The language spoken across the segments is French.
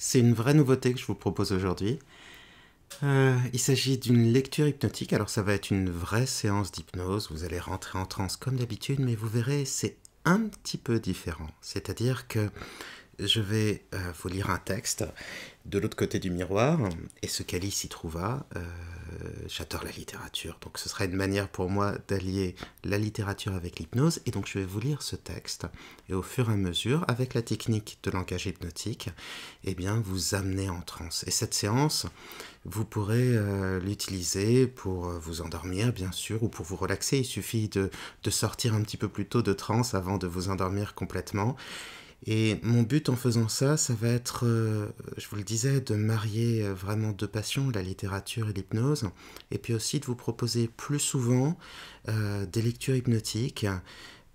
C'est une vraie nouveauté que je vous propose aujourd'hui. Euh, il s'agit d'une lecture hypnotique, alors ça va être une vraie séance d'hypnose, vous allez rentrer en transe comme d'habitude, mais vous verrez, c'est un petit peu différent. C'est-à-dire que je vais euh, vous lire un texte de l'autre côté du miroir, et ce qu'Alice y trouva, euh, j'adore la littérature, donc ce sera une manière pour moi d'allier la littérature avec l'hypnose, et donc je vais vous lire ce texte, et au fur et à mesure, avec la technique de langage hypnotique, eh bien vous amener en transe. Et cette séance, vous pourrez euh, l'utiliser pour vous endormir, bien sûr, ou pour vous relaxer, il suffit de, de sortir un petit peu plus tôt de transe avant de vous endormir complètement, et mon but en faisant ça, ça va être, euh, je vous le disais, de marier euh, vraiment deux passions, la littérature et l'hypnose, et puis aussi de vous proposer plus souvent euh, des lectures hypnotiques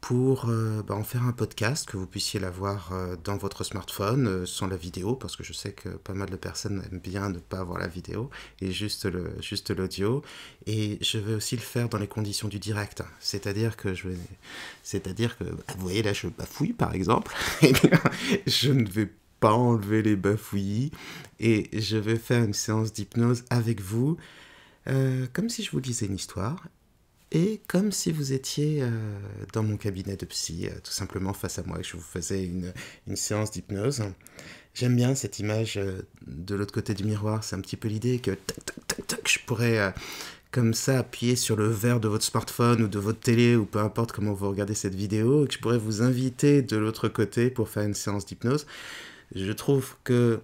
pour euh, bah, en faire un podcast, que vous puissiez l'avoir euh, dans votre smartphone euh, sans la vidéo, parce que je sais que pas mal de personnes aiment bien ne pas avoir la vidéo et juste le juste l'audio. Et je vais aussi le faire dans les conditions du direct, c'est-à-dire que je vais, c'est-à-dire que bah, vous voyez là je bafouille par exemple, eh je ne vais pas enlever les bafouillis et je vais faire une séance d'hypnose avec vous. comme si je vous disais une histoire, et comme si vous étiez euh, dans mon cabinet de psy, euh, tout simplement face à moi, et que je vous faisais une, séance d'hypnose. J'aime bien cette image euh, de l'autre côté du miroir, c'est un petit peu l'idée que je pourrais comme ça appuyer sur le verre de votre smartphone ou de votre télé ou peu importe comment vous regardez cette vidéo, et que je pourrais vous inviter de l'autre côté pour faire une séance d'hypnose. Je trouve que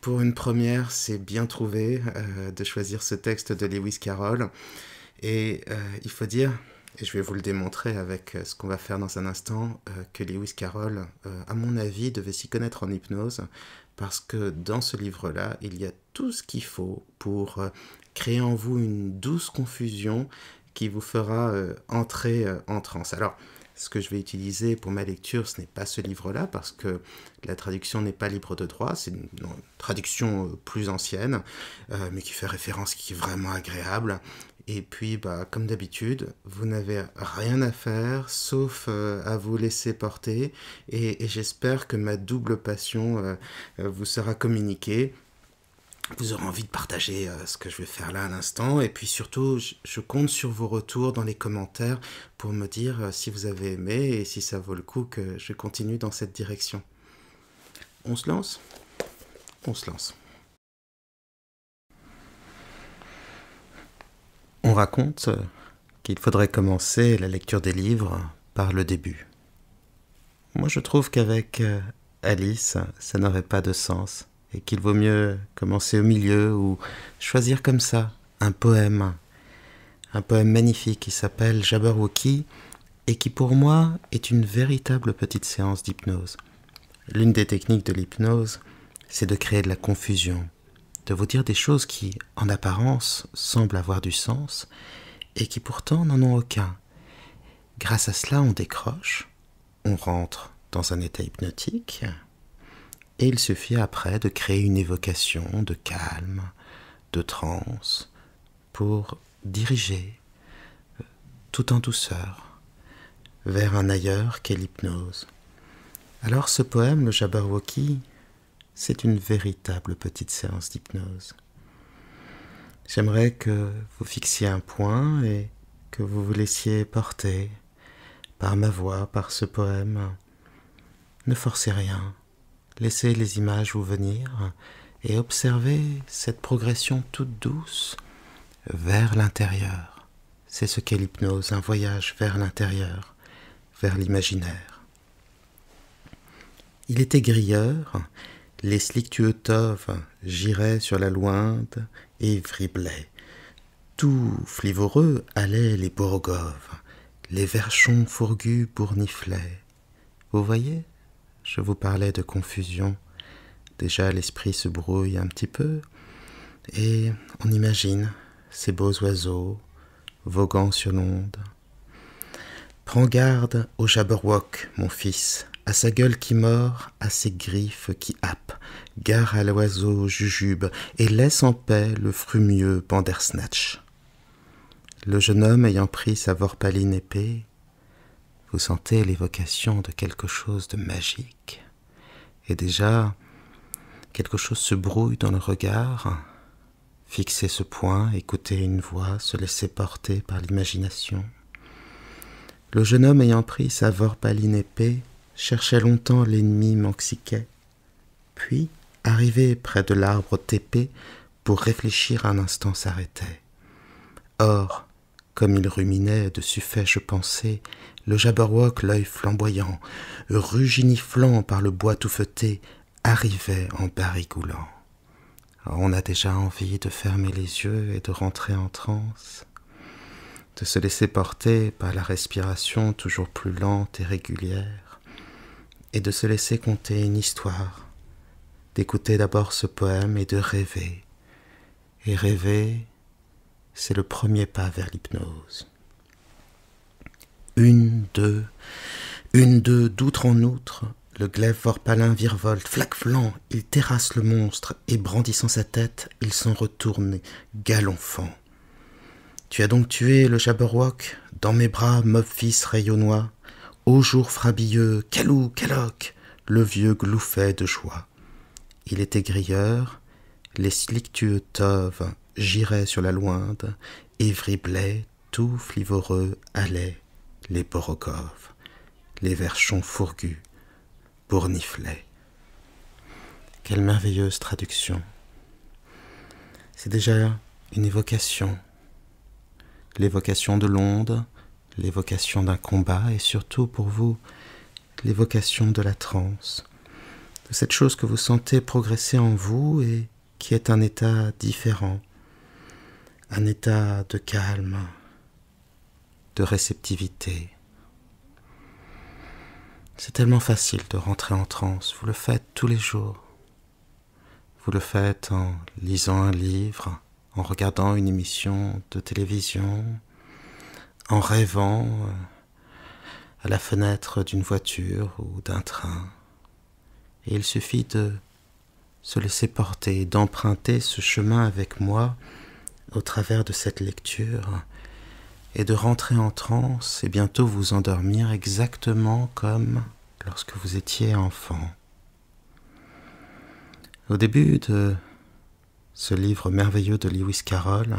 pour une première, c'est bien trouvé de choisir ce texte de Lewis Carroll. Et euh, il faut dire, et je vais vous le démontrer avec euh, ce qu'on va faire dans un instant, euh, que Lewis Carroll, à mon avis, devait s'y connaître en hypnose, parce que dans ce livre-là, il y a tout ce qu'il faut pour créer en vous une douce confusion qui vous fera entrer en transe. Alors, ce que je vais utiliser pour ma lecture, ce n'est pas ce livre-là, parce que la traduction n'est pas libre de droit, c'est une, traduction plus ancienne, mais qui fait référence, qui est vraiment agréable. Et puis, bah, comme d'habitude, vous n'avez rien à faire sauf euh, à vous laisser porter. Et, j'espère que ma double passion euh, euh, vous sera communiquée. Vous aurez envie de partager ce que je vais faire là à l'instant. Et puis surtout, je compte sur vos retours dans les commentaires pour me dire si vous avez aimé et si ça vaut le coup que je continue dans cette direction. On se lance On se lance. On raconte qu'il faudrait commencer la lecture des livres par le début. Moi je trouve qu'avec euh, Alice, ça n'aurait pas de sens et qu'il vaut mieux commencer au milieu ou choisir comme ça un poème. Un poème magnifique qui s'appelle Jabberwocky et qui pour moi est une véritable petite séance d'hypnose. L'une des techniques de l'hypnose, c'est de créer de la confusion de vous dire des choses qui, en apparence, semblent avoir du sens et qui pourtant n'en ont aucun. Grâce à cela, on décroche, on rentre dans un état hypnotique, et il suffit après de créer une évocation de calme, de transe, pour diriger euh, tout en douceur vers un ailleurs qu'est l'hypnose. Alors ce poème, le Jabberwocky, c'est une véritable petite séance d'hypnose. J'aimerais que vous fixiez un point et que vous vous laissiez porter par ma voix, par ce poème. Ne forcez rien, laissez les images vous venir et observez cette progression toute douce vers l'intérieur. C'est ce qu'est l'hypnose, un voyage vers l'intérieur, vers l'imaginaire. Il était grilleur, les slictueux toves giraient sur la loinde et vriblaient. Tout flivoreux allaient les bourgoves, les verchons fourgus bourniflaient. Vous voyez, je vous parlais de confusion. Déjà l'esprit se brouille un petit peu, et on imagine ces beaux oiseaux voguant sur l'onde. Prends garde au Jabberwock, mon fils, à sa gueule qui mord, à ses griffes qui happent, gare à l'oiseau jujube, et laisse en paix le frumieux Bandersnatch. Le jeune homme ayant pris sa vorpaline épée, vous sentez l'évocation de quelque chose de magique, et déjà quelque chose se brouille dans le regard. Fixer ce point, écouter une voix, se laisser porter par l'imagination. Le jeune homme ayant pris sa vorpaline épée, Cherchait longtemps l'ennemi manxiquais, puis, arrivé près de l'arbre tépé, pour réfléchir un instant s'arrêtait. Or, comme il ruminait de suffèches pensées, le Jabberwock, l'œil flamboyant, ruginiflant par le bois touffeté, arrivait en barigoulant. On a déjà envie de fermer les yeux et de rentrer en transe, de se laisser porter par la respiration toujours plus lente et régulière, et de se laisser conter une histoire, d'écouter d'abord ce poème et de rêver. Et rêver, c'est le premier pas vers l'hypnose. Une, deux, une, deux, d'outre en outre, le glaive vorpalin virevolte, flanc il terrasse le monstre, et brandissant sa tête, il s'en retourne, galonfant. Tu as donc tué le Jabberwock, dans mes bras, mob fils rayonnois, au jour frabilleux, calou, caloc, le vieux glouffait de joie. Il était grilleur, les slictueux toves giraient sur la loinde, Et vriblaient, tout flivoreux allaient, les borokoves, les verchons fourgus, bourniflaient. Quelle merveilleuse traduction! C'est déjà une évocation, l'évocation de l'onde, l'évocation d'un combat et surtout pour vous l'évocation de la transe, de cette chose que vous sentez progresser en vous et qui est un état différent, un état de calme, de réceptivité. C'est tellement facile de rentrer en transe, vous le faites tous les jours. Vous le faites en lisant un livre, en regardant une émission de télévision, en rêvant euh, à la fenêtre d'une voiture ou d'un train. Et il suffit de se laisser porter, d'emprunter ce chemin avec moi au travers de cette lecture et de rentrer en transe et bientôt vous endormir exactement comme lorsque vous étiez enfant. Au début de ce livre merveilleux de Lewis Carroll,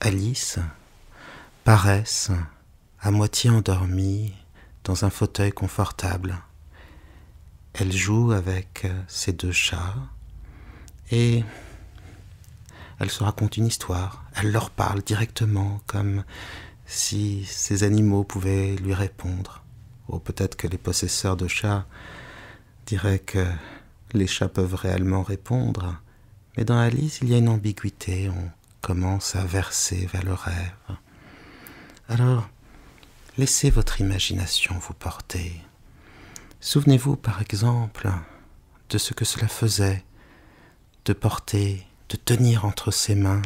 Alice, paraissent, à moitié endormie, dans un fauteuil confortable. Elle joue avec ses euh, deux chats et elle se raconte une histoire. Elle leur parle directement comme si ces animaux pouvaient lui répondre. Ou peut-être que les possesseurs de chats diraient que les chats peuvent réellement répondre. Mais dans Alice, il y a une ambiguïté. On commence à verser vers le rêve. Alors, laissez votre imagination vous porter. Souvenez-vous, par exemple, de ce que cela faisait de porter, de tenir entre ses mains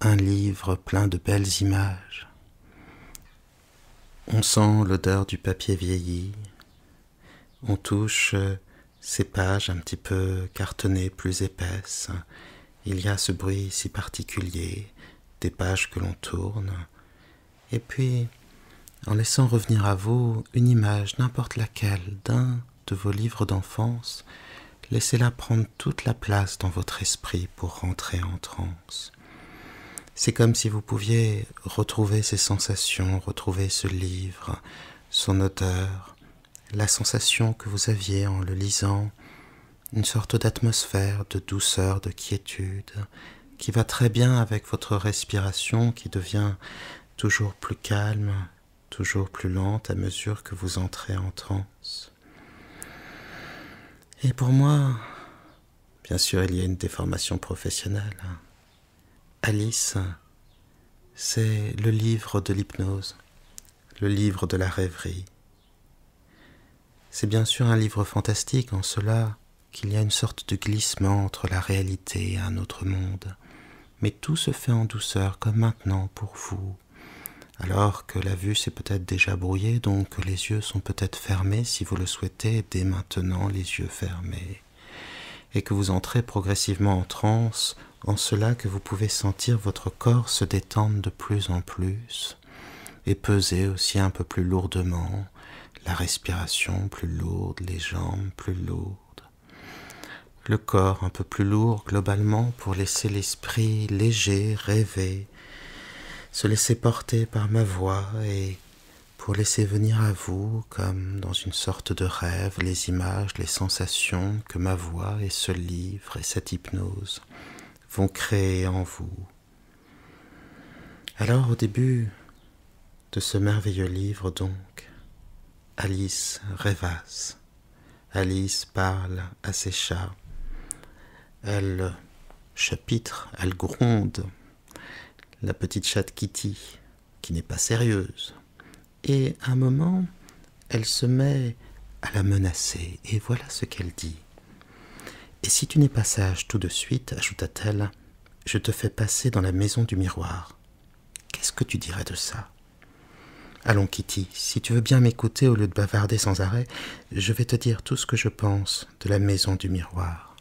un livre plein de belles images. On sent l'odeur du papier vieilli, on touche ces pages un petit peu cartonnées, plus épaisses, il y a ce bruit si particulier des pages que l'on tourne, et puis en laissant revenir à vous une image, n'importe laquelle, d'un de vos livres d'enfance, laissez-la prendre toute la place dans votre esprit pour rentrer en transe. C'est comme si vous pouviez retrouver ces sensations, retrouver ce livre, son auteur, la sensation que vous aviez en le lisant, une sorte d'atmosphère de douceur, de quiétude, qui va très bien avec votre respiration qui devient toujours plus calme, toujours plus lente à mesure que vous entrez en transe. Et pour moi, bien sûr, il y a une déformation professionnelle. Alice, c'est le livre de l'hypnose, le livre de la rêverie. C'est bien sûr un livre fantastique en cela qu'il y a une sorte de glissement entre la réalité et un autre monde, mais tout se fait en douceur comme maintenant pour vous alors que la vue s'est peut-être déjà brouillée, donc les yeux sont peut-être fermés si vous le souhaitez, dès maintenant les yeux fermés, et que vous entrez progressivement en transe, en cela que vous pouvez sentir votre corps se détendre de plus en plus, et peser aussi un peu plus lourdement, la respiration plus lourde, les jambes plus lourdes, le corps un peu plus lourd globalement pour laisser l'esprit léger, rêver, se laisser porter par ma voix et pour laisser venir à vous, comme dans une sorte de rêve, les images, les sensations que ma voix et ce livre et cette hypnose vont créer en vous. Alors au début de ce merveilleux livre donc, Alice rêvasse. Alice parle à ses chats. Elle chapitre, elle gronde la petite chatte Kitty, qui n'est pas sérieuse. Et à un moment, elle se met à la menacer, et voilà ce qu'elle dit. Et si tu n'es pas sage tout de suite, ajouta-t-elle, je te fais passer dans la maison du miroir. Qu'est-ce que tu dirais de ça Allons, Kitty, si tu veux bien m'écouter au lieu de bavarder sans arrêt, je vais te dire tout ce que je pense de la maison du miroir.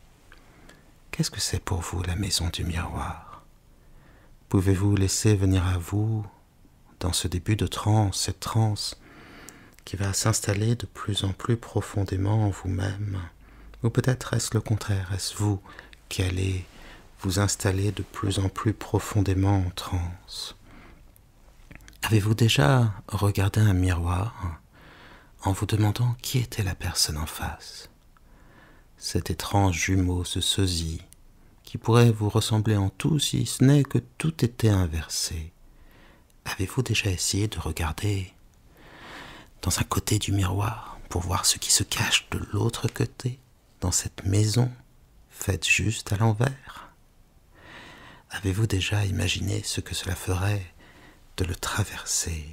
Qu'est-ce que c'est pour vous la maison du miroir Pouvez-vous laisser venir à vous, dans ce début de transe, cette transe qui va s'installer de plus en plus profondément en vous-même Ou peut-être est-ce le contraire Est-ce vous qui allez vous installer de plus en plus profondément en transe Avez-vous déjà regardé un miroir en vous demandant qui était la personne en face Cet étrange jumeau, se sosie, qui pourrait vous ressembler en tout si ce n'est que tout était inversé. Avez-vous déjà essayé de regarder dans un côté du miroir pour voir ce qui se cache de l'autre côté, dans cette maison faite juste à l'envers Avez-vous déjà imaginé ce que cela ferait de le traverser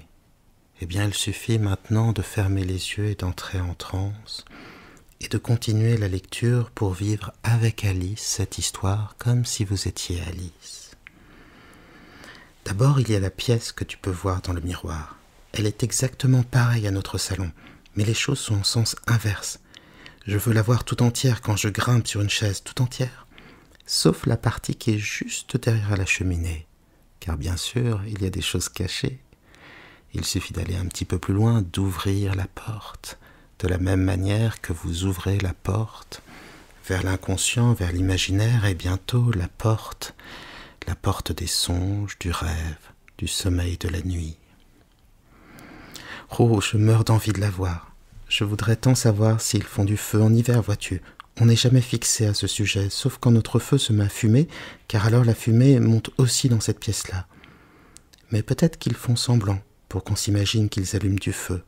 Eh bien, il suffit maintenant de fermer les yeux et d'entrer en transe et de continuer la lecture pour vivre avec Alice cette histoire comme si vous étiez Alice. D'abord, il y a la pièce que tu peux voir dans le miroir. Elle est exactement pareille à notre salon, mais les choses sont en sens inverse. Je veux la voir tout entière quand je grimpe sur une chaise tout entière, sauf la partie qui est juste derrière la cheminée, car bien sûr, il y a des choses cachées. Il suffit d'aller un petit peu plus loin, d'ouvrir la porte de la même manière que vous ouvrez la porte vers l'inconscient, vers l'imaginaire, et bientôt la porte, la porte des songes, du rêve, du sommeil de la nuit. Oh, je meurs d'envie de la voir. Je voudrais tant savoir s'ils font du feu en hiver, vois-tu. On n'est jamais fixé à ce sujet, sauf quand notre feu se met à fumer, car alors la fumée monte aussi dans cette pièce-là. Mais peut-être qu'ils font semblant, pour qu'on s'imagine qu'ils allument du feu.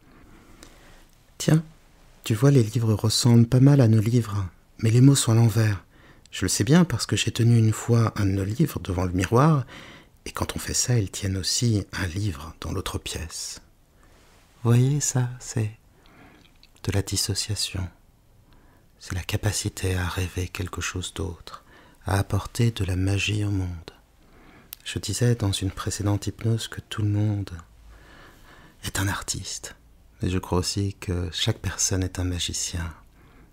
Tiens, tu vois, les livres ressemblent pas mal à nos livres, mais les mots sont à l'envers. Je le sais bien parce que j'ai tenu une fois un de nos livres devant le miroir, et quand on fait ça, ils tiennent aussi un livre dans l'autre pièce. Voyez ça, c'est de la dissociation. C'est la capacité à rêver quelque chose d'autre, à apporter de la magie au monde. Je disais dans une précédente hypnose que tout le monde est un artiste mais je crois aussi que chaque personne est un magicien,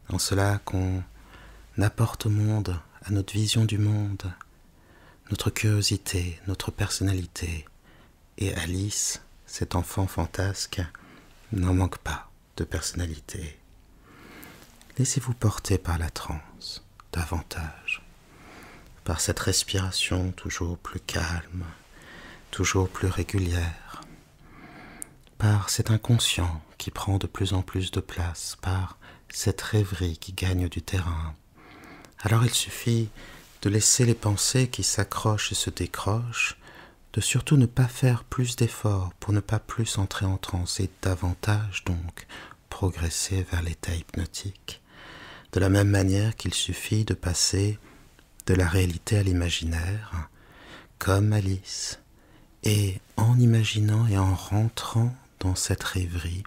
en cela qu'on apporte au monde, à notre vision du monde, notre curiosité, notre personnalité, et Alice, cet enfant fantasque, n'en manque pas de personnalité. Laissez-vous porter par la transe davantage, par cette respiration toujours plus calme, toujours plus régulière, par cet inconscient qui prend de plus en plus de place, par cette rêverie qui gagne du terrain. Alors il suffit de laisser les pensées qui s'accrochent et se décrochent, de surtout ne pas faire plus d'efforts pour ne pas plus entrer en transe et davantage donc progresser vers l'état hypnotique. De la même manière qu'il suffit de passer de la réalité à l'imaginaire, comme Alice, et en imaginant et en rentrant cette rêverie,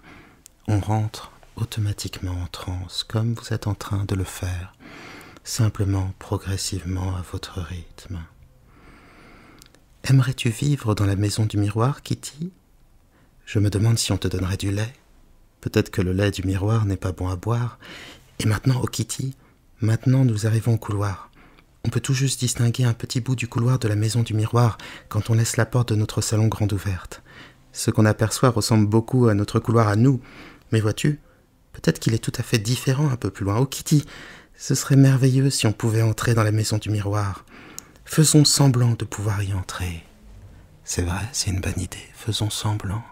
on rentre automatiquement en transe, comme vous êtes en train de le faire, simplement progressivement à votre rythme. Aimerais-tu vivre dans la maison du miroir, Kitty Je me demande si on te donnerait du lait. Peut-être que le lait du miroir n'est pas bon à boire. Et maintenant, oh Kitty, maintenant nous arrivons au couloir. On peut tout juste distinguer un petit bout du couloir de la maison du miroir quand on laisse la porte de notre salon grande ouverte. Ce qu'on aperçoit ressemble beaucoup à notre couloir à nous, mais vois-tu, peut-être qu'il est tout à fait différent un peu plus loin. Oh Kitty, ce serait merveilleux si on pouvait entrer dans la maison du miroir. Faisons semblant de pouvoir y entrer. C'est vrai, c'est une bonne idée. Faisons semblant.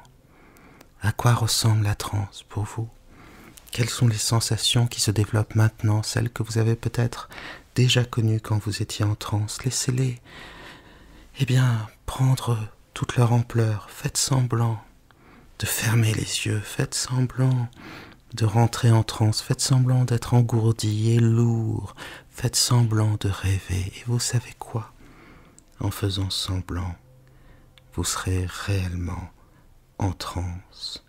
À quoi ressemble la transe pour vous Quelles sont les sensations qui se développent maintenant, celles que vous avez peut-être déjà connues quand vous étiez en transe Laissez-les. Eh bien, prendre toute leur ampleur, faites semblant de fermer les yeux, faites semblant de rentrer en transe, faites semblant d'être engourdi et lourd, faites semblant de rêver, et vous savez quoi En faisant semblant, vous serez réellement en transe.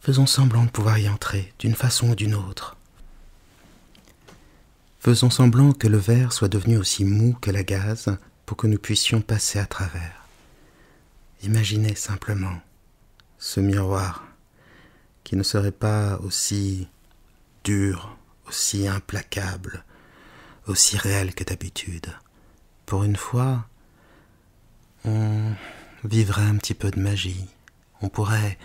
Faisons semblant de pouvoir y entrer, d'une façon ou d'une autre. Faisons semblant que le verre soit devenu aussi mou que la gaze, que nous puissions passer à travers. Imaginez simplement ce miroir qui ne serait pas aussi dur, aussi implacable, aussi réel que d'habitude. Pour une fois, on vivrait un petit peu de magie. On pourrait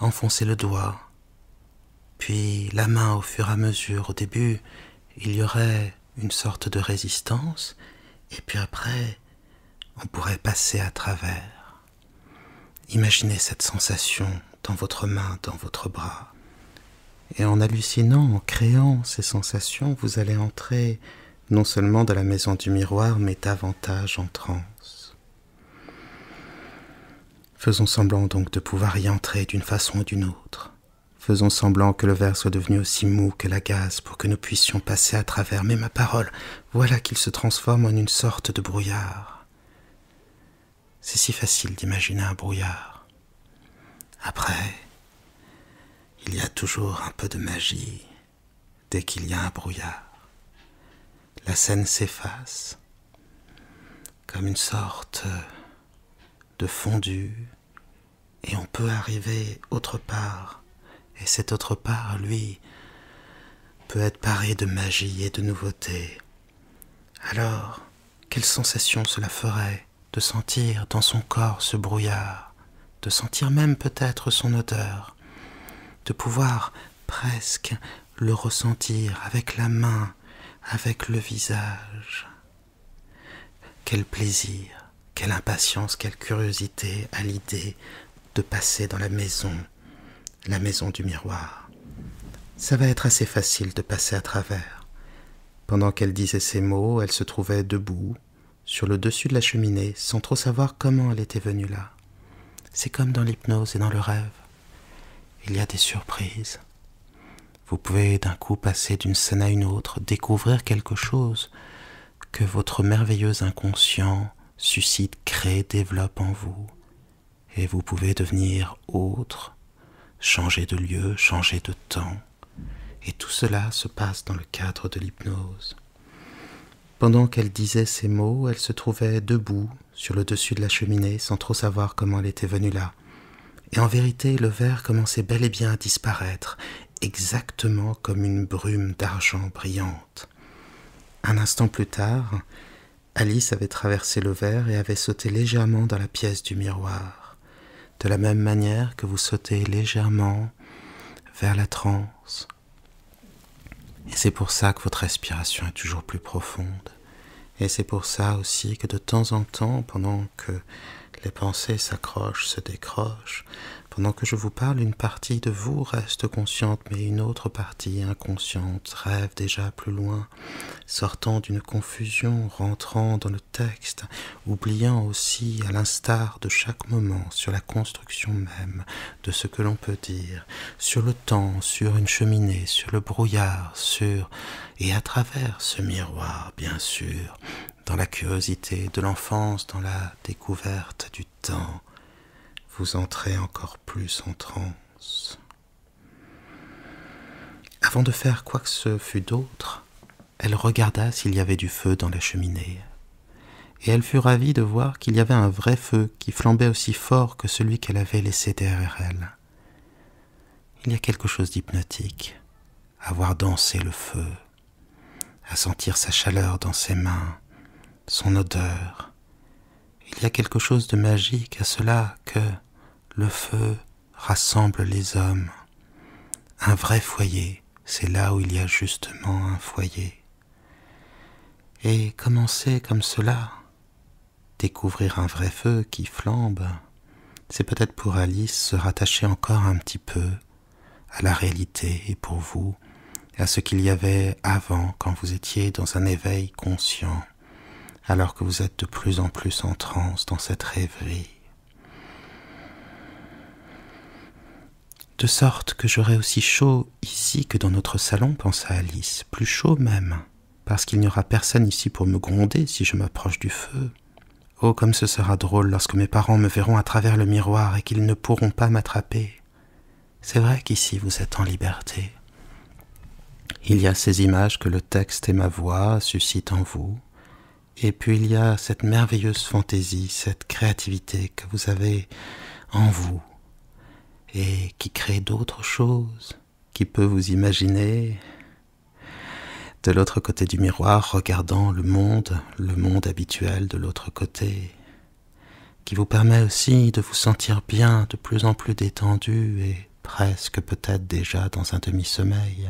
enfoncer le doigt, puis la main au fur et à mesure. Au début, il y aurait une sorte de résistance, et puis après, on pourrait passer à travers. Imaginez cette sensation dans votre main, dans votre bras. Et en hallucinant, en créant ces sensations, vous allez entrer non seulement dans la maison du miroir, mais davantage en transe. Faisons semblant donc de pouvoir y entrer d'une façon ou d'une autre. Faisons semblant que le verre soit devenu aussi mou que la gaze pour que nous puissions passer à travers. Mais ma parole, voilà qu'il se transforme en une sorte de brouillard. C'est si facile d'imaginer un brouillard. Après, il y a toujours un peu de magie dès qu'il y a un brouillard. La scène s'efface comme une sorte de fondu, et on peut arriver autre part et cette autre part, lui, peut être paré de magie et de nouveautés. Alors, quelle sensation cela ferait de sentir dans son corps ce brouillard, de sentir même peut-être son odeur, de pouvoir presque le ressentir avec la main, avec le visage. Quel plaisir, quelle impatience, quelle curiosité à l'idée de passer dans la maison, la maison du miroir. Ça va être assez facile de passer à travers. Pendant qu'elle disait ces mots, elle se trouvait debout, sur le dessus de la cheminée, sans trop savoir comment elle était venue là. C'est comme dans l'hypnose et dans le rêve. Il y a des surprises. Vous pouvez d'un coup passer d'une scène à une autre, découvrir quelque chose que votre merveilleux inconscient suscite, crée, développe en vous. Et vous pouvez devenir autre, changer de lieu, changer de temps. Et tout cela se passe dans le cadre de l'hypnose. Pendant qu'elle disait ces mots, elle se trouvait debout sur le dessus de la cheminée sans trop savoir comment elle était venue là. Et en vérité, le verre commençait bel et bien à disparaître, exactement comme une brume d'argent brillante. Un instant plus tard, Alice avait traversé le verre et avait sauté légèrement dans la pièce du miroir, de la même manière que vous sautez légèrement vers la transe et c'est pour ça que votre respiration est toujours plus profonde. Et c'est pour ça aussi que de temps en temps, pendant que les pensées s'accrochent, se décrochent, pendant que je vous parle, une partie de vous reste consciente, mais une autre partie inconsciente rêve déjà plus loin, sortant d'une confusion, rentrant dans le texte, oubliant aussi, à l'instar de chaque moment, sur la construction même de ce que l'on peut dire, sur le temps, sur une cheminée, sur le brouillard, sur et à travers ce miroir, bien sûr, dans la curiosité de l'enfance, dans la découverte du temps, vous entrez encore plus en transe. Avant de faire quoi que ce fût d'autre, elle regarda s'il y avait du feu dans la cheminée, et elle fut ravie de voir qu'il y avait un vrai feu qui flambait aussi fort que celui qu'elle avait laissé derrière elle. Il y a quelque chose d'hypnotique à voir danser le feu, à sentir sa chaleur dans ses mains, son odeur. Il y a quelque chose de magique à cela que, le feu rassemble les hommes. Un vrai foyer, c'est là où il y a justement un foyer. Et commencer comme cela, découvrir un vrai feu qui flambe, c'est peut-être pour Alice se rattacher encore un petit peu à la réalité et pour vous à ce qu'il y avait avant quand vous étiez dans un éveil conscient, alors que vous êtes de plus en plus en transe dans cette rêverie. De sorte que j'aurai aussi chaud ici que dans notre salon, pensa Alice, plus chaud même, parce qu'il n'y aura personne ici pour me gronder si je m'approche du feu. Oh, comme ce sera drôle lorsque mes parents me verront à travers le miroir et qu'ils ne pourront pas m'attraper. C'est vrai qu'ici vous êtes en liberté. Il y a ces images que le texte et ma voix suscitent en vous, et puis il y a cette merveilleuse fantaisie, cette créativité que vous avez en vous et qui crée d'autres choses, qui peut vous imaginer de l'autre côté du miroir, regardant le monde, le monde habituel de l'autre côté, qui vous permet aussi de vous sentir bien, de plus en plus détendu et presque peut-être déjà dans un demi-sommeil.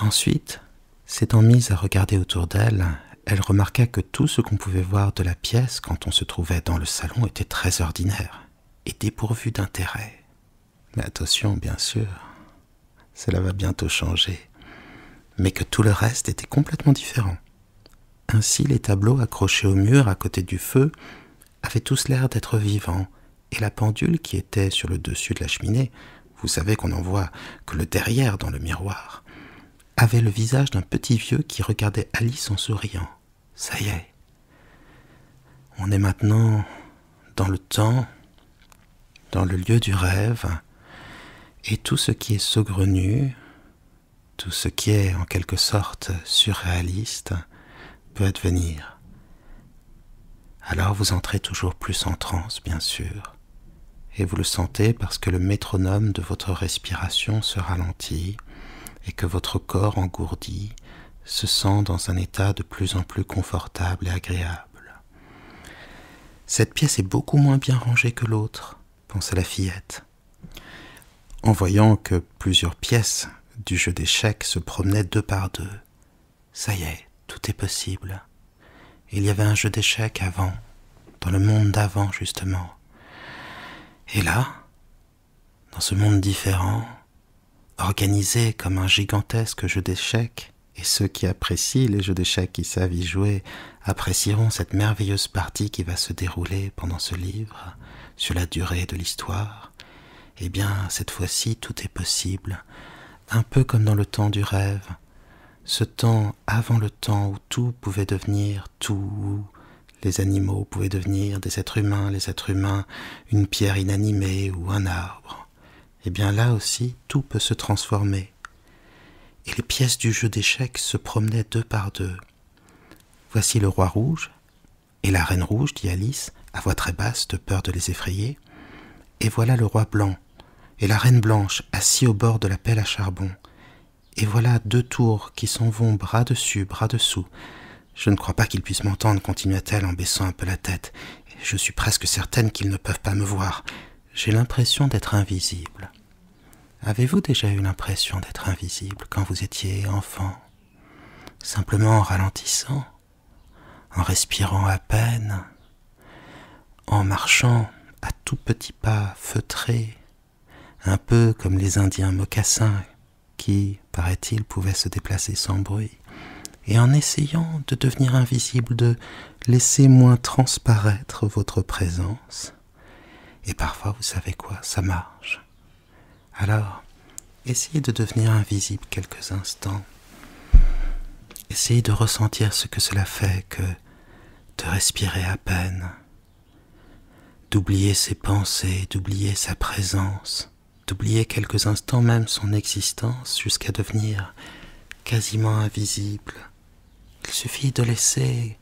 Ensuite, s'étant mise à regarder autour d'elle, elle remarqua que tout ce qu'on pouvait voir de la pièce quand on se trouvait dans le salon était très ordinaire et dépourvu d'intérêt. Mais attention, bien sûr, cela va bientôt changer, mais que tout le reste était complètement différent. Ainsi, les tableaux accrochés au mur à côté du feu avaient tous l'air d'être vivants, et la pendule qui était sur le dessus de la cheminée, vous savez qu'on n'en voit que le derrière dans le miroir, avait le visage d'un petit vieux qui regardait Alice en souriant. Ça y est. On est maintenant dans le temps, dans le lieu du rêve, et tout ce qui est saugrenu, tout ce qui est en quelque sorte surréaliste, peut advenir. Alors vous entrez toujours plus en transe, bien sûr, et vous le sentez parce que le métronome de votre respiration se ralentit, et que votre corps engourdi se sent dans un état de plus en plus confortable et agréable. Cette pièce est beaucoup moins bien rangée que l'autre, pensa la fillette. En voyant que plusieurs pièces du jeu d'échecs se promenaient deux par deux, ça y est, tout est possible. Il y avait un jeu d'échecs avant, dans le monde d'avant justement. Et là, dans ce monde différent, organisé comme un gigantesque jeu d'échecs, et ceux qui apprécient les jeux d'échecs qui savent y jouer apprécieront cette merveilleuse partie qui va se dérouler pendant ce livre, sur la durée de l'histoire. Eh bien, cette fois-ci, tout est possible, un peu comme dans le temps du rêve, ce temps avant le temps où tout pouvait devenir tout, les animaux pouvaient devenir des êtres humains, les êtres humains, une pierre inanimée ou un arbre eh bien là aussi tout peut se transformer. Et les pièces du jeu d'échecs se promenaient deux par deux. Voici le roi rouge, et la reine rouge, dit Alice, à voix très basse, de peur de les effrayer. Et voilà le roi blanc, et la reine blanche, assis au bord de la pelle à charbon. Et voilà deux tours qui s'en vont bras dessus, bras dessous. Je ne crois pas qu'ils puissent m'entendre, continua-t-elle en baissant un peu la tête. Je suis presque certaine qu'ils ne peuvent pas me voir. J'ai l'impression d'être invisible. Avez-vous déjà eu l'impression d'être invisible quand vous étiez enfant Simplement en ralentissant, en respirant à peine, en marchant à tout petits pas feutrés, un peu comme les Indiens mocassins qui, paraît-il, pouvaient se déplacer sans bruit, et en essayant de devenir invisible, de laisser moins transparaître votre présence. Et parfois, vous savez quoi, ça marche. Alors, essayez de devenir invisible quelques instants. Essayez de ressentir ce que cela fait que de respirer à peine, d'oublier ses pensées, d'oublier sa présence, d'oublier quelques instants même son existence jusqu'à devenir quasiment invisible. Il suffit de laisser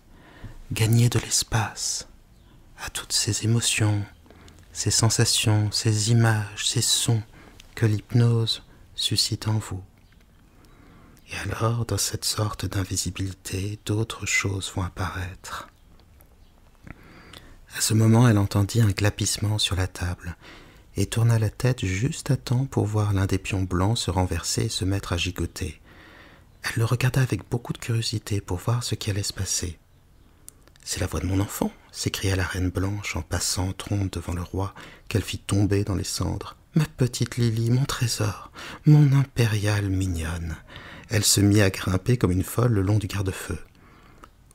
gagner de l'espace à toutes ces émotions, ces sensations, ces images, ces sons que l'hypnose suscite en vous. Et alors, dans cette sorte d'invisibilité, d'autres choses vont apparaître. À ce moment, elle entendit un glapissement sur la table et tourna la tête juste à temps pour voir l'un des pions blancs se renverser et se mettre à gigoter. Elle le regarda avec beaucoup de curiosité pour voir ce qui allait se passer. C'est la voix de mon enfant, s'écria la reine blanche en passant trompe devant le roi, qu'elle fit tomber dans les cendres. Ma petite Lily, mon trésor, mon impériale mignonne. Elle se mit à grimper comme une folle le long du garde-feu.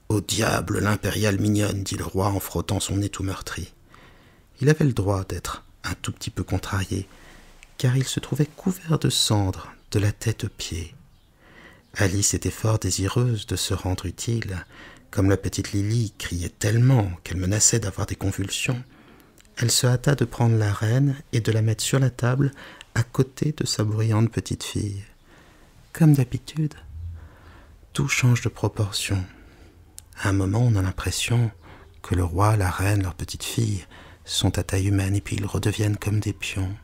Au diable l'impériale mignonne, dit le roi en frottant son nez tout meurtri. Il avait le droit d'être un tout petit peu contrarié, car il se trouvait couvert de cendres de la tête aux pieds. Alice était fort désireuse de se rendre utile, comme la petite Lily criait tellement qu'elle menaçait d'avoir des convulsions, elle se hâta de prendre la reine et de la mettre sur la table à côté de sa bruyante petite fille. Comme d'habitude, tout change de proportion. À un moment, on a l'impression que le roi, la reine, leur petite fille sont à taille humaine et puis ils redeviennent comme des pions.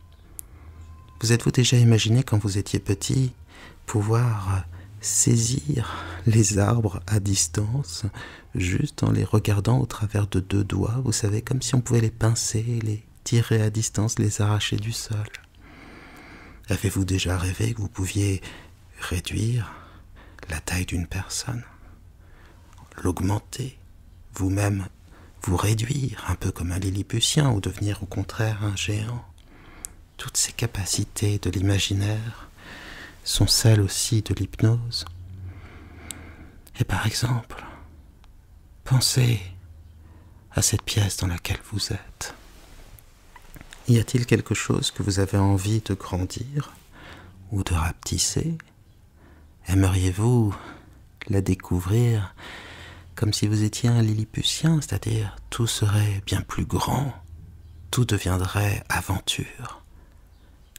Vous êtes-vous déjà imaginé quand vous étiez petit pouvoir saisir les arbres à distance, juste en les regardant au travers de deux doigts, vous savez, comme si on pouvait les pincer, les tirer à distance, les arracher du sol. Avez-vous déjà rêvé que vous pouviez réduire la taille d'une personne, l'augmenter, vous-même vous réduire, un peu comme un lilliputien, ou devenir au contraire un géant Toutes ces capacités de l'imaginaire sont celles aussi de l'hypnose. Et par exemple, pensez à cette pièce dans laquelle vous êtes. Y a-t-il quelque chose que vous avez envie de grandir ou de rapetisser Aimeriez-vous la découvrir comme si vous étiez un lilliputien, c'est-à-dire tout serait bien plus grand, tout deviendrait aventure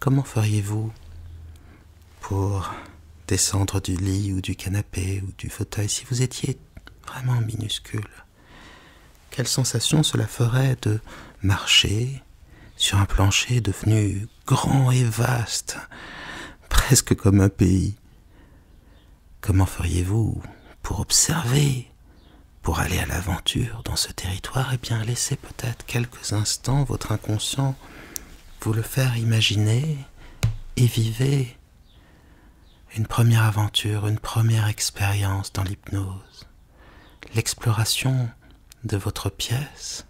Comment feriez-vous pour descendre du lit ou du canapé ou du fauteuil si vous étiez vraiment minuscule. Quelle sensation cela ferait de marcher sur un plancher devenu grand et vaste, presque comme un pays. Comment feriez-vous pour observer, pour aller à l'aventure dans ce territoire et eh bien laissez peut-être quelques instants votre inconscient vous le faire imaginer et vivez une première aventure, une première expérience dans l'hypnose, l'exploration de votre pièce,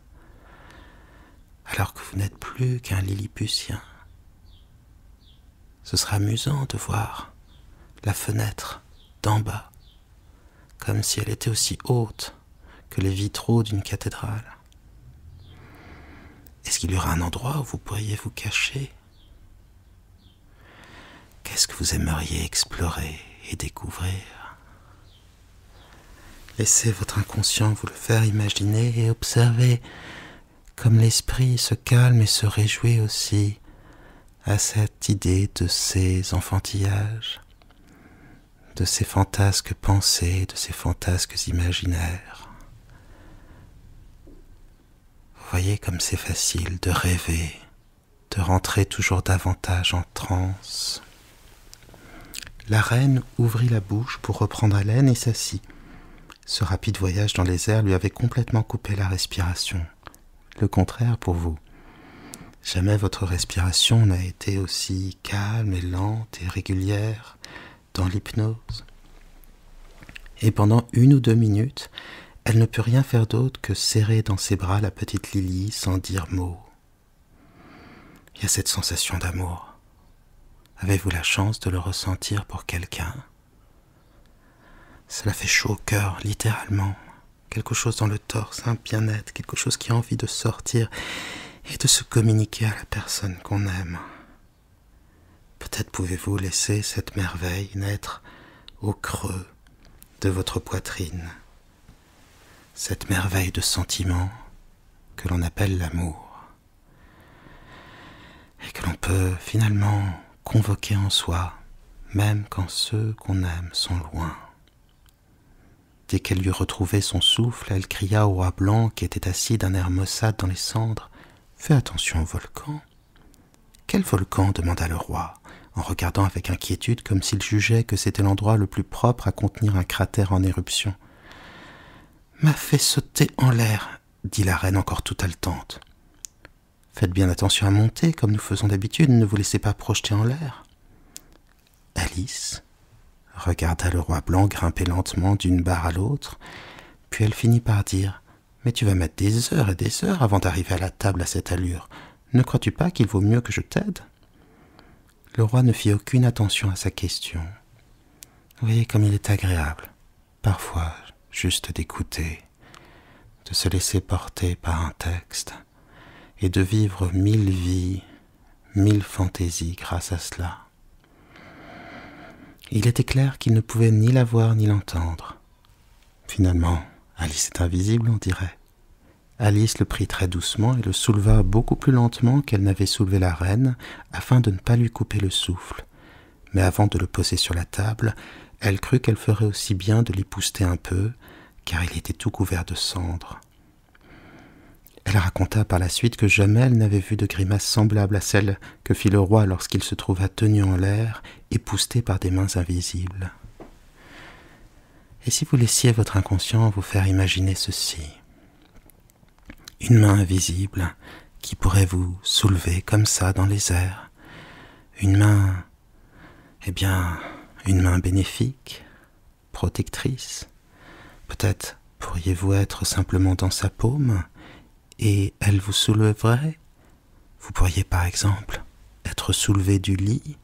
alors que vous n'êtes plus qu'un lilliputien. Ce sera amusant de voir la fenêtre d'en bas, comme si elle était aussi haute que les vitraux d'une cathédrale. Est-ce qu'il y aura un endroit où vous pourriez vous cacher Qu'est-ce que vous aimeriez explorer et découvrir Laissez votre inconscient vous le faire imaginer et observez comme l'esprit se calme et se réjouit aussi à cette idée de ces enfantillages, de ces fantasques pensées, de ces fantasques imaginaires. Vous voyez comme c'est facile de rêver, de rentrer toujours davantage en transe. La reine ouvrit la bouche pour reprendre haleine et s'assit. Ce rapide voyage dans les airs lui avait complètement coupé la respiration. Le contraire pour vous. Jamais votre respiration n'a été aussi calme et lente et régulière dans l'hypnose. Et pendant une ou deux minutes, elle ne put rien faire d'autre que serrer dans ses bras la petite Lily sans dire mot. Il y a cette sensation d'amour. Avez-vous la chance de le ressentir pour quelqu'un Cela fait chaud au cœur, littéralement. Quelque chose dans le torse, un bien-être, quelque chose qui a envie de sortir et de se communiquer à la personne qu'on aime. Peut-être pouvez-vous laisser cette merveille naître au creux de votre poitrine, cette merveille de sentiment que l'on appelle l'amour, et que l'on peut finalement convoquer en soi, même quand ceux qu'on aime sont loin. Dès qu'elle eut retrouvé son souffle, elle cria au roi blanc qui était assis d'un air maussade dans les cendres. Fais attention au volcan. Quel volcan demanda le roi, en regardant avec inquiétude comme s'il jugeait que c'était l'endroit le plus propre à contenir un cratère en éruption. M'a fait sauter en l'air, dit la reine encore tout haletante. Faites bien attention à monter, comme nous faisons d'habitude, ne vous laissez pas projeter en l'air. Alice regarda le roi blanc grimper lentement d'une barre à l'autre, puis elle finit par dire Mais tu vas mettre des heures et des heures avant d'arriver à la table à cette allure. Ne crois-tu pas qu'il vaut mieux que je t'aide Le roi ne fit aucune attention à sa question. Voyez comme il est agréable, parfois, juste d'écouter, de se laisser porter par un texte et de vivre mille vies, mille fantaisies grâce à cela. Il était clair qu'il ne pouvait ni la voir ni l'entendre. Finalement, Alice est invisible, on dirait. Alice le prit très doucement et le souleva beaucoup plus lentement qu'elle n'avait soulevé la reine, afin de ne pas lui couper le souffle. Mais avant de le poser sur la table, elle crut qu'elle ferait aussi bien de l'y un peu, car il était tout couvert de cendres. Elle raconta par la suite que jamais elle n'avait vu de grimace semblable à celle que fit le roi lorsqu'il se trouva tenu en l'air, épousté par des mains invisibles. Et si vous laissiez votre inconscient vous faire imaginer ceci Une main invisible qui pourrait vous soulever comme ça dans les airs. Une main, eh bien, une main bénéfique, protectrice. Peut-être pourriez-vous être simplement dans sa paume et elle vous souleverait... Vous pourriez par exemple être soulevé du lit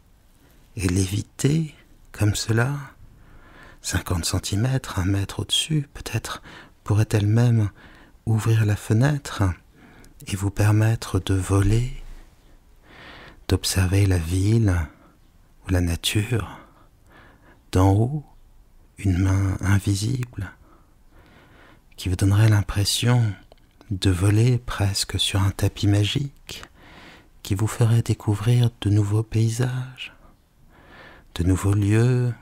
et léviter comme cela, 50 cm, un mètre au-dessus, peut-être pourrait-elle même ouvrir la fenêtre et vous permettre de voler, d'observer la ville ou la nature, d'en haut, une main invisible qui vous donnerait l'impression de voler presque sur un tapis magique qui vous ferait découvrir de nouveaux paysages, de nouveaux lieux,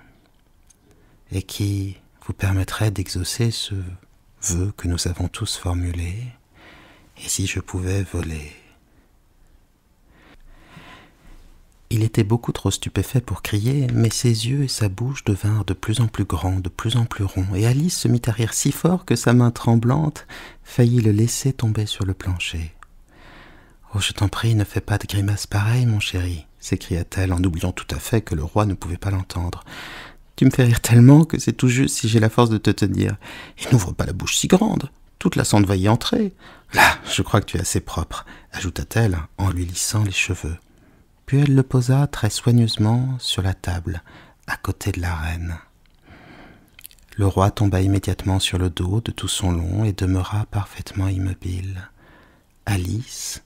et qui vous permettrait d'exaucer ce vœu que nous avons tous formulé, et si je pouvais voler. Il était beaucoup trop stupéfait pour crier, mais ses yeux et sa bouche devinrent de plus en plus grands, de plus en plus ronds, et Alice se mit à rire si fort que sa main tremblante faillit le laisser tomber sur le plancher. Oh, je t'en prie, ne fais pas de grimaces pareilles, mon chéri, s'écria-t-elle en oubliant tout à fait que le roi ne pouvait pas l'entendre. Tu me fais rire tellement que c'est tout juste si j'ai la force de te tenir. Et n'ouvre pas la bouche si grande, toute la sonde va y entrer. Là, je crois que tu es assez propre, ajouta-t-elle en lui lissant les cheveux puis elle le posa très soigneusement sur la table, à côté de la reine. Le roi tomba immédiatement sur le dos de tout son long et demeura parfaitement immobile. Alice,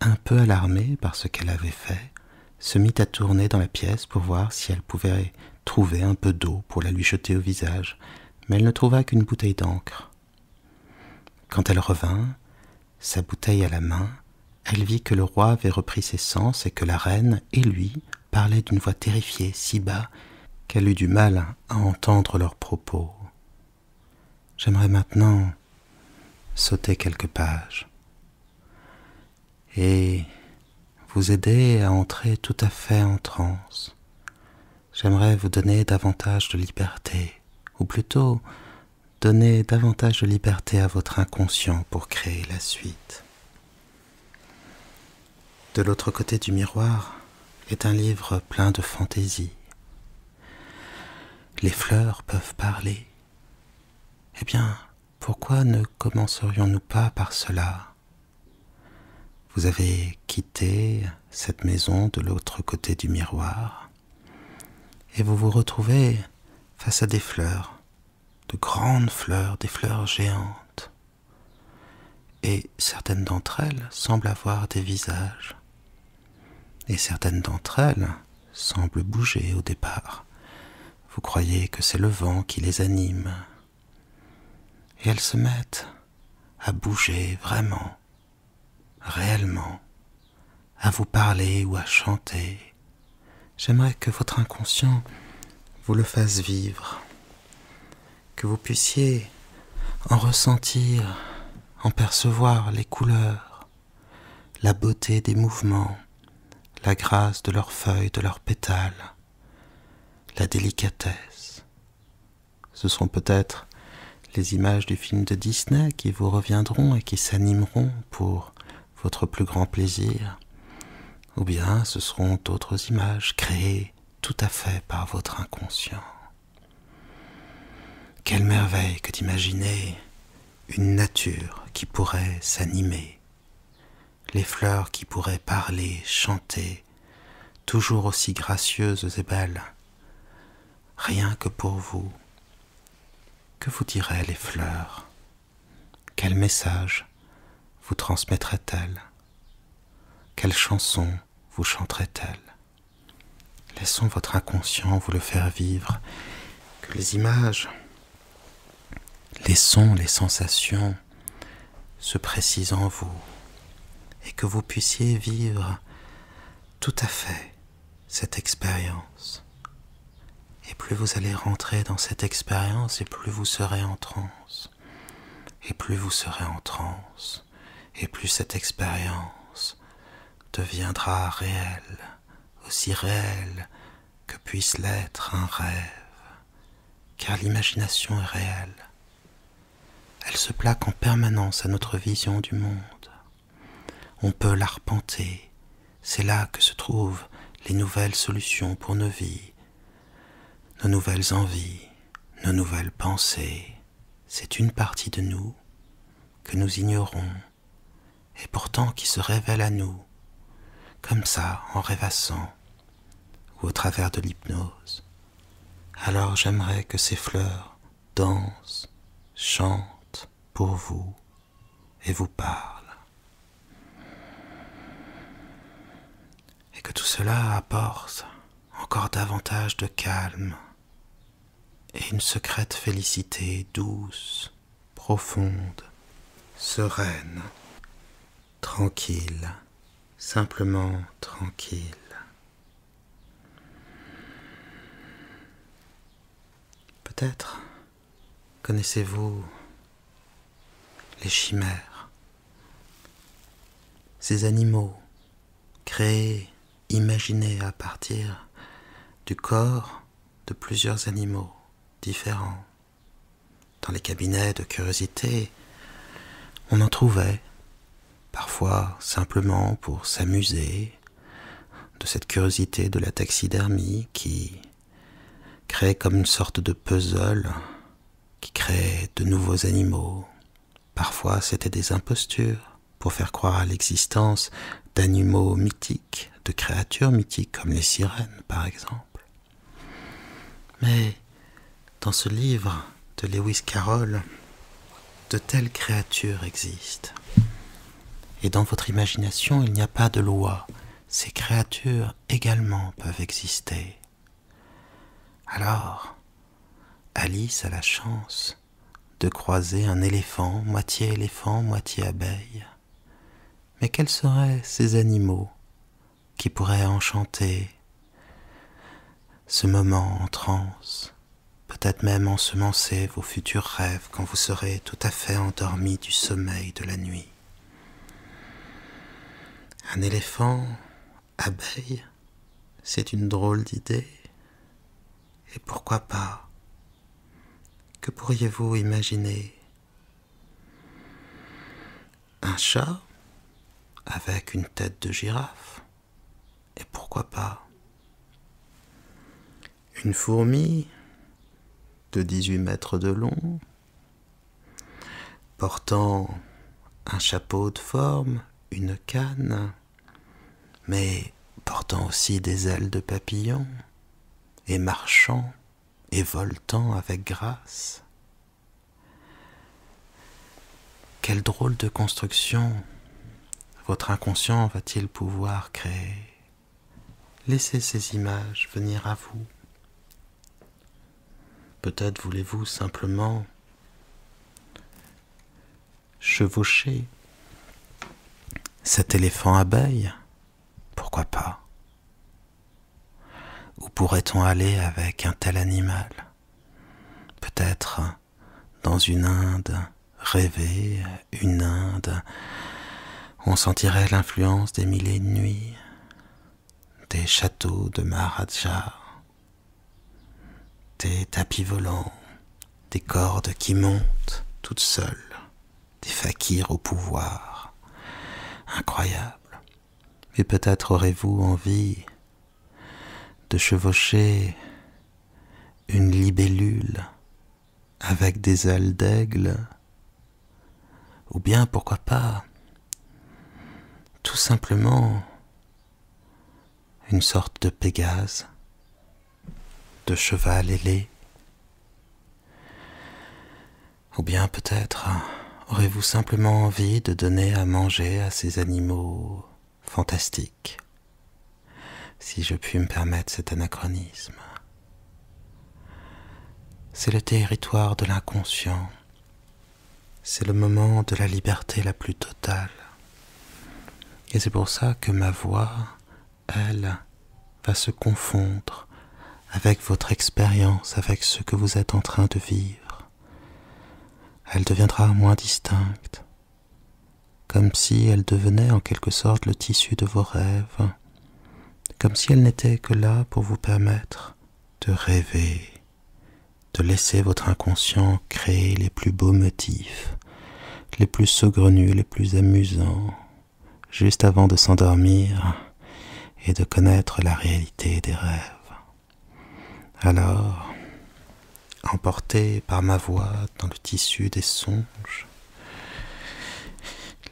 un peu alarmée par ce qu'elle avait fait, se mit à tourner dans la pièce pour voir si elle pouvait trouver un peu d'eau pour la lui jeter au visage, mais elle ne trouva qu'une bouteille d'encre. Quand elle revint, sa bouteille à la main, elle vit que le roi avait repris ses sens et que la reine et lui parlaient d'une voix terrifiée si bas qu'elle eut du mal à entendre leurs propos. J'aimerais maintenant sauter quelques pages et vous aider à entrer tout à fait en transe. J'aimerais vous donner davantage de liberté, ou plutôt donner davantage de liberté à votre inconscient pour créer la suite. De l'autre côté du miroir est un livre plein de fantaisie. Les fleurs peuvent parler. Eh bien, pourquoi ne commencerions-nous pas par cela Vous avez quitté cette maison de l'autre côté du miroir et vous vous retrouvez face à des fleurs, de grandes fleurs, des fleurs géantes. Et certaines d'entre elles semblent avoir des visages et certaines d'entre elles semblent bouger au départ. Vous croyez que c'est le vent qui les anime. Et elles se mettent à bouger vraiment, réellement, à vous parler ou à chanter. J'aimerais que votre inconscient vous le fasse vivre, que vous puissiez en ressentir, en percevoir les couleurs, la beauté des mouvements, la grâce de leurs feuilles, de leurs pétales, la délicatesse. Ce seront peut-être les images du film de Disney qui vous reviendront et qui s'animeront pour votre plus grand plaisir, ou bien ce seront d'autres images créées tout à fait par votre inconscient. Quelle merveille que d'imaginer une nature qui pourrait s'animer les fleurs qui pourraient parler, chanter, toujours aussi gracieuses et belles, rien que pour vous. Que vous diraient les fleurs Quel message vous transmettraient-elles Quelle chanson vous chanterait-elle Laissons votre inconscient vous le faire vivre, que les images, les sons, les sensations se précisent en vous et que vous puissiez vivre tout à fait cette expérience. Et plus vous allez rentrer dans cette expérience, et plus vous serez en transe, et plus vous serez en transe, et plus cette expérience deviendra réelle, aussi réelle que puisse l'être un rêve, car l'imagination est réelle. Elle se plaque en permanence à notre vision du monde on peut l'arpenter. C'est là que se trouvent les nouvelles solutions pour nos vies, nos nouvelles envies, nos nouvelles pensées. C'est une partie de nous que nous ignorons et pourtant qui se révèle à nous, comme ça en rêvassant ou au travers de l'hypnose. Alors j'aimerais que ces fleurs dansent, chantent pour vous et vous parlent. que tout cela apporte encore davantage de calme et une secrète félicité douce, profonde, sereine, tranquille, simplement tranquille. Peut-être connaissez-vous les chimères, ces animaux créés imaginé à partir du corps de plusieurs animaux différents. Dans les cabinets de curiosité, on en trouvait, parfois simplement pour s'amuser de cette curiosité de la taxidermie qui crée comme une sorte de puzzle qui crée de nouveaux animaux. Parfois c'était des impostures pour faire croire à l'existence d'animaux mythiques, de créatures mythiques comme les sirènes par exemple. Mais dans ce livre de Lewis Carroll, de telles créatures existent. Et dans votre imagination, il n'y a pas de loi. Ces créatures également peuvent exister. Alors, Alice a la chance de croiser un éléphant, moitié éléphant, moitié abeille. Mais quels seraient ces animaux qui pourraient enchanter ce moment en transe, peut-être même ensemencer vos futurs rêves quand vous serez tout à fait endormi du sommeil de la nuit Un éléphant, abeille, c'est une drôle d'idée. Et pourquoi pas Que pourriez-vous imaginer Un chat avec une tête de girafe. Et pourquoi pas Une fourmi de 18 mètres de long, portant un chapeau de forme, une canne, mais portant aussi des ailes de papillon, et marchant et voltant avec grâce. Quelle drôle de construction votre inconscient va-t-il pouvoir créer Laissez ces images venir à vous. Peut-être voulez-vous simplement chevaucher cet éléphant abeille Pourquoi pas Où pourrait-on aller avec un tel animal Peut-être dans une Inde rêvée, une Inde on sentirait l'influence des milliers de nuits, des châteaux de Maharaja, des tapis volants, des cordes qui montent toutes seules, des fakirs au pouvoir. Incroyable. mais peut-être aurez-vous envie de chevaucher une libellule avec des ailes d'aigle, ou bien pourquoi pas tout simplement une sorte de Pégase, de cheval ailé. Ou bien peut-être hein, aurez-vous simplement envie de donner à manger à ces animaux fantastiques, si je puis me permettre cet anachronisme. C'est le territoire de l'inconscient, c'est le moment de la liberté la plus totale. Et c'est pour ça que ma voix, elle, va se confondre avec votre expérience, avec ce que vous êtes en train de vivre. Elle deviendra moins distincte, comme si elle devenait en quelque sorte le tissu de vos rêves, comme si elle n'était que là pour vous permettre de rêver, de laisser votre inconscient créer les plus beaux motifs, les plus saugrenus, les plus amusants, juste avant de s'endormir et de connaître la réalité des rêves. Alors, emporté par ma voix dans le tissu des songes,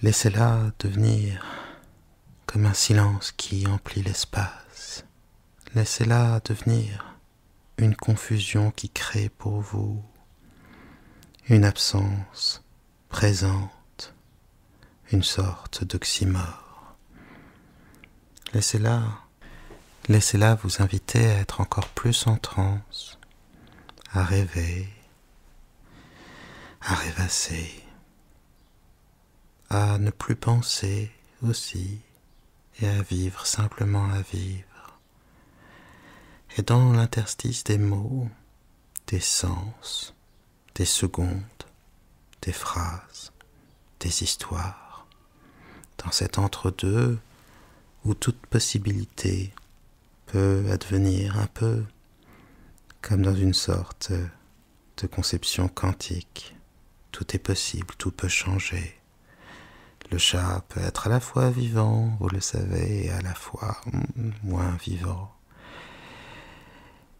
laissez-la devenir comme un silence qui emplit l'espace. Laissez-la devenir une confusion qui crée pour vous une absence présente une sorte d'oxymore. Laissez-la, laissez-la vous inviter à être encore plus en transe, à rêver, à rêvasser, à ne plus penser aussi et à vivre simplement à vivre. Et dans l'interstice des mots, des sens, des secondes, des phrases, des histoires, dans cet entre-deux où toute possibilité peut advenir un peu comme dans une sorte de conception quantique. Tout est possible, tout peut changer. Le chat peut être à la fois vivant, vous le savez, et à la fois moins vivant.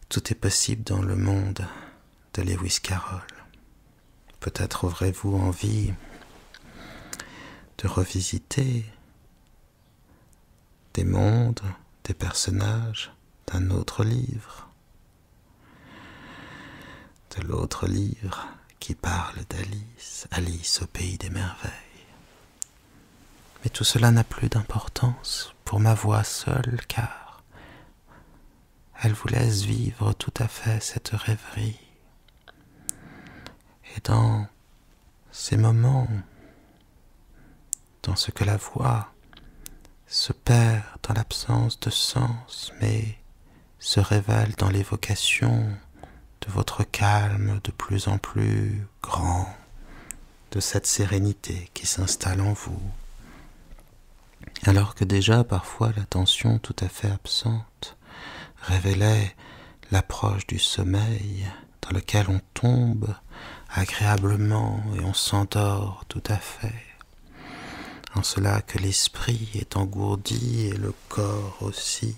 Tout est possible dans le monde de Lewis Carroll. Peut-être aurez-vous envie de revisiter des mondes, des personnages d'un autre livre, de l'autre livre qui parle d'Alice, Alice au pays des merveilles. Mais tout cela n'a plus d'importance pour ma voix seule, car elle vous laisse vivre tout à fait cette rêverie. Et dans ces moments dans ce que la voix se perd dans l'absence de sens, mais se révèle dans l'évocation de votre calme de plus en plus grand, de cette sérénité qui s'installe en vous, alors que déjà parfois l'attention tension tout à fait absente révélait l'approche du sommeil dans lequel on tombe agréablement et on s'endort tout à fait en cela que l'esprit est engourdi et le corps aussi,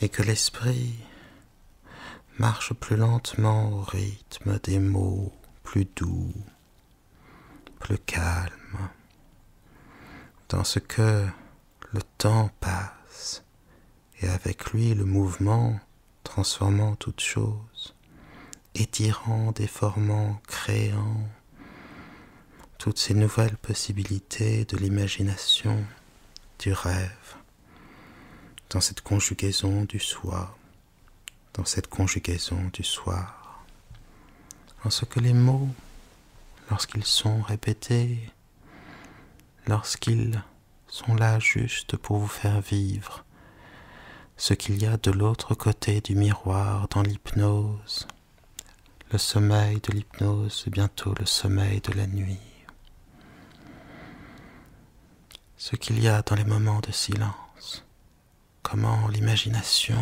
et que l'esprit marche plus lentement au rythme des mots plus doux, plus calme. dans ce que le temps passe, et avec lui le mouvement transformant toute chose, étirant, déformant, créant, toutes ces nouvelles possibilités de l'imagination, du rêve, dans cette conjugaison du soir dans cette conjugaison du soir, en ce que les mots, lorsqu'ils sont répétés, lorsqu'ils sont là juste pour vous faire vivre ce qu'il y a de l'autre côté du miroir dans l'hypnose, le sommeil de l'hypnose, bientôt le sommeil de la nuit. ce qu'il y a dans les moments de silence, comment l'imagination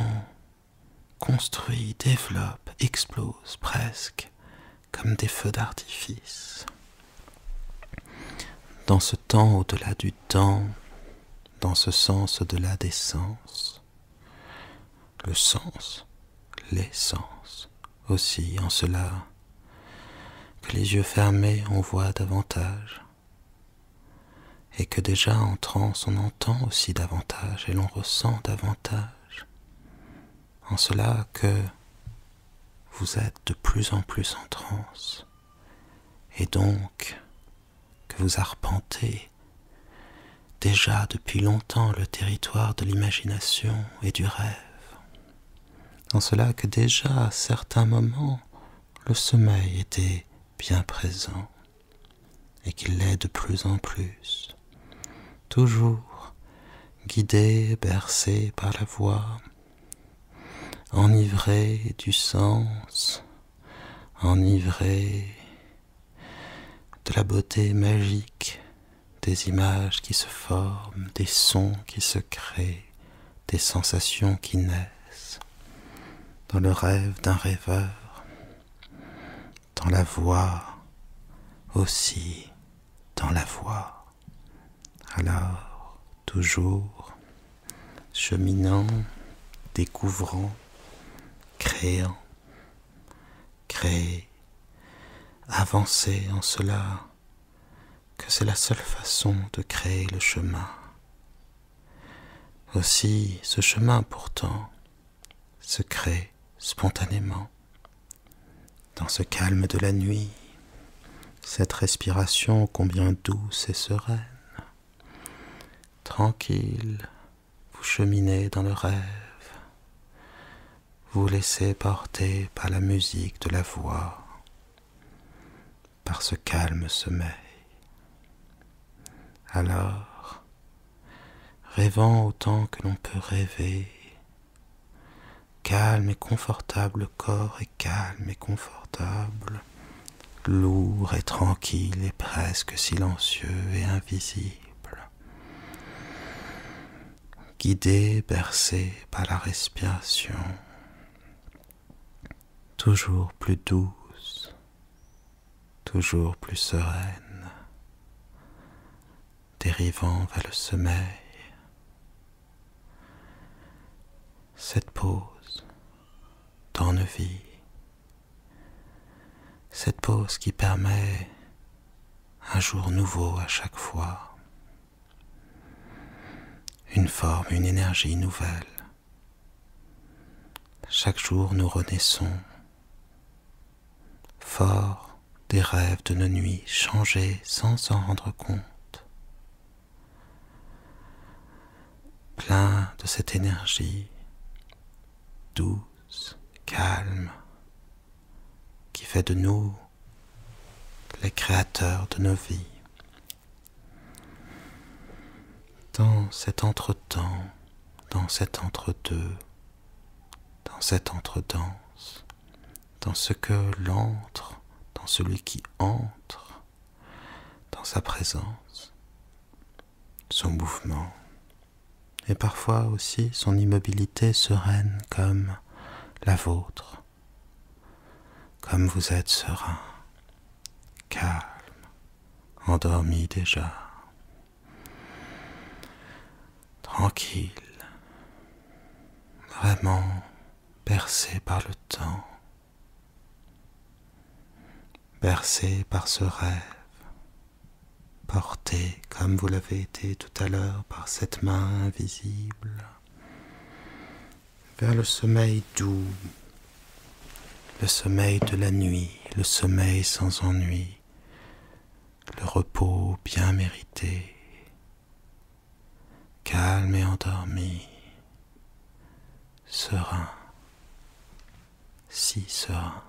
construit, développe, explose presque comme des feux d'artifice. Dans ce temps au-delà du temps, dans ce sens au-delà des sens, le sens, l'essence aussi en cela que les yeux fermés on voit davantage, et que déjà en transe on entend aussi davantage et l'on ressent davantage, en cela que vous êtes de plus en plus en transe, et donc que vous arpentez déjà depuis longtemps le territoire de l'imagination et du rêve, en cela que déjà à certains moments le sommeil était bien présent, et qu'il l'est de plus en plus toujours guidé, bercé par la voix, enivré du sens, enivré de la beauté magique des images qui se forment, des sons qui se créent, des sensations qui naissent, dans le rêve d'un rêveur, dans la voix aussi, dans la voix. Alors, toujours cheminant, découvrant, créant, créer, avancer en cela, que c'est la seule façon de créer le chemin. Aussi, ce chemin pourtant se crée spontanément, dans ce calme de la nuit, cette respiration combien douce et sereine tranquille, vous cheminez dans le rêve, vous laissez porter par la musique de la voix, par ce calme sommeil. Alors, rêvant autant que l'on peut rêver, calme et confortable, le corps est calme et confortable, lourd et tranquille et presque silencieux et invisible guidé, bercé par la respiration, toujours plus douce, toujours plus sereine, dérivant vers le sommeil. Cette pause vie, cette pause qui permet un jour nouveau à chaque fois une forme, une énergie nouvelle. Chaque jour nous renaissons, forts des rêves de nos nuits changés sans s'en rendre compte, plein de cette énergie douce, calme, qui fait de nous les créateurs de nos vies. dans cet entretemps, dans cet entre-deux, dans cette entre-danse, dans ce que l'entre, dans celui qui entre, dans sa présence, son mouvement, et parfois aussi son immobilité sereine comme la vôtre, comme vous êtes serein, calme, endormi déjà. tranquille, vraiment bercé par le temps, bercé par ce rêve, porté comme vous l'avez été tout à l'heure par cette main invisible, vers le sommeil doux, le sommeil de la nuit, le sommeil sans ennui, le repos bien mérité calme et endormi, serein, si serein.